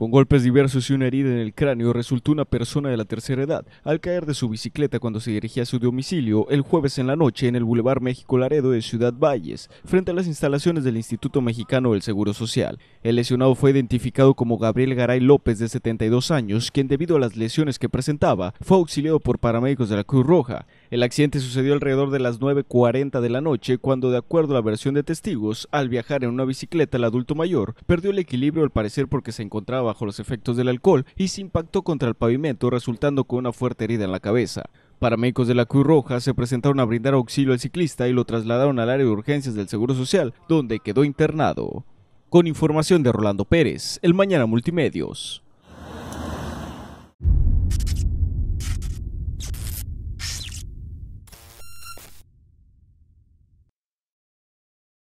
Con golpes diversos y una herida en el cráneo resultó una persona de la tercera edad al caer de su bicicleta cuando se dirigía a su domicilio el jueves en la noche en el Boulevard México Laredo de Ciudad Valles, frente a las instalaciones del Instituto Mexicano del Seguro Social. El lesionado fue identificado como Gabriel Garay López de 72 años, quien debido a las lesiones que presentaba fue auxiliado por paramédicos de la Cruz Roja. El accidente sucedió alrededor de las 9.40 de la noche, cuando de acuerdo a la versión de testigos, al viajar en una bicicleta el adulto mayor perdió el equilibrio al parecer porque se encontraba bajo los efectos del alcohol y se impactó contra el pavimento resultando con una fuerte herida en la cabeza. Paramédicos de la Cruz Roja se presentaron a brindar auxilio al ciclista y lo trasladaron al área de urgencias del Seguro Social, donde quedó internado. Con información de Rolando Pérez, el Mañana Multimedios.